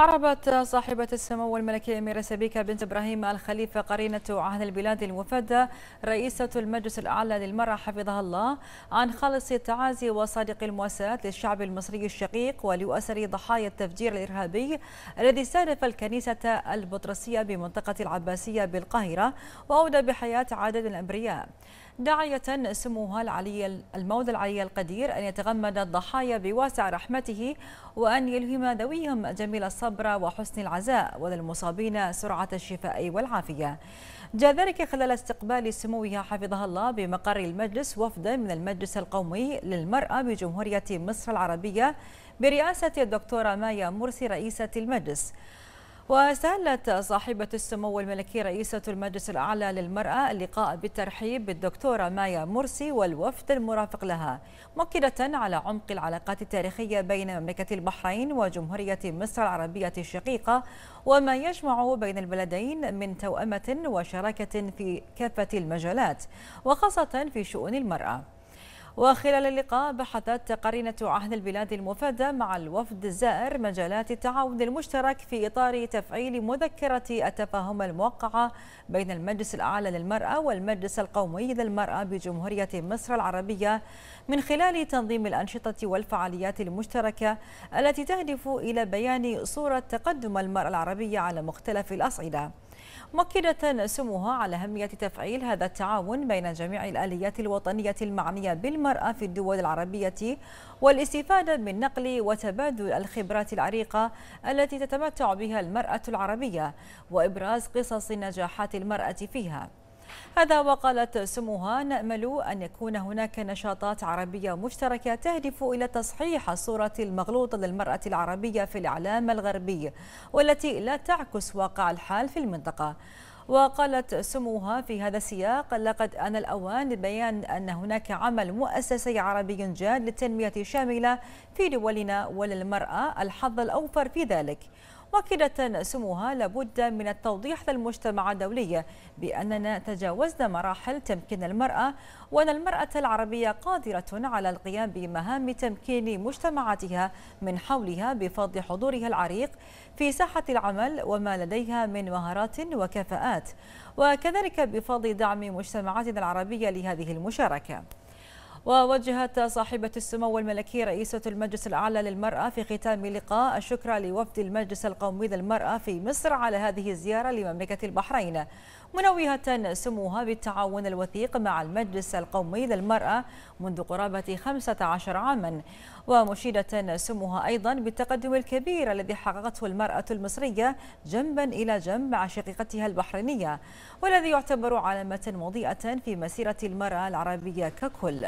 عربت صاحبة السمو الملكية أميرة سبيكة بنت إبراهيم الخليفة قرينة عهد البلاد المفدى رئيسة المجلس الأعلى للمرأة حفظها الله عن خالص التعازي وصادق المواساة للشعب المصري الشقيق ولأسر ضحايا التفجير الإرهابي الذي استهدف الكنيسة البطرسية بمنطقة العباسية بالقاهرة وأودى بحياة عدد من الأبرياء داعية سموها العلي المولى العلي القدير أن يتغمد الضحايا بواسع رحمته وأن يلهم ذويهم جميل الصبر الصبر وحسن العزاء وللمصابين سرعة الشفاء والعافية جاء ذلك خلال استقبال سموها حفظها الله بمقر المجلس وفدا من المجلس القومي للمرأة بجمهورية مصر العربية برئاسة الدكتورة مايا مرسي رئيسة المجلس وسالت صاحبة السمو الملكي رئيسة المجلس الأعلى للمرأة اللقاء بالترحيب بالدكتورة مايا مرسي والوفد المرافق لها مؤكدة على عمق العلاقات التاريخية بين مملكة البحرين وجمهورية مصر العربية الشقيقة وما يجمع بين البلدين من توأمة وشراكة في كافة المجالات وخاصة في شؤون المرأة وخلال اللقاء بحثت قرينة عهد البلاد المفادة مع الوفد الزائر مجالات التعاون المشترك في إطار تفعيل مذكرة التفاهم الموقعة بين المجلس الأعلى للمرأة والمجلس القومي للمرأة بجمهورية مصر العربية من خلال تنظيم الأنشطة والفعاليات المشتركة التي تهدف إلى بيان صورة تقدم المرأة العربية على مختلف الأصعدة مؤكدة سموها على أهمية تفعيل هذا التعاون بين جميع الآليات الوطنية المعنية بالمرأة في الدول العربية والاستفادة من نقل وتبادل الخبرات العريقة التي تتمتع بها المرأة العربية وإبراز قصص نجاحات المرأة فيها هذا وقالت سموها نأمل أن يكون هناك نشاطات عربية مشتركة تهدف إلى تصحيح الصورة المغلوطة للمرأة العربية في الإعلام الغربي والتي لا تعكس واقع الحال في المنطقة وقالت سموها في هذا السياق لقد أن الأوان لبيان أن هناك عمل مؤسسي عربي جاد للتنمية شاملة في دولنا وللمرأة الحظ الأوفر في ذلك مؤكدة سموها لابد من التوضيح للمجتمع الدولي بأننا تجاوزنا مراحل تمكين المرأة وأن المرأة العربية قادرة على القيام بمهام تمكين مجتمعاتها من حولها بفضل حضورها العريق في ساحة العمل وما لديها من مهارات وكفاءات وكذلك بفضل دعم مجتمعاتنا العربية لهذه المشاركة ووجهت صاحبة السمو الملكي رئيسة المجلس الأعلى للمرأة في ختام لقاء الشكر لوفد المجلس القومي للمرأة في مصر على هذه الزيارة لمملكة البحرين منوهة سموها بالتعاون الوثيق مع المجلس القومي للمرأة منذ قرابة 15 عاما ومشيدة سموها أيضا بالتقدم الكبير الذي حققته المرأة المصرية جنبا إلى جنب مع شقيقتها البحرينية والذي يعتبر علامة مضيئة في مسيرة المرأة العربية ككل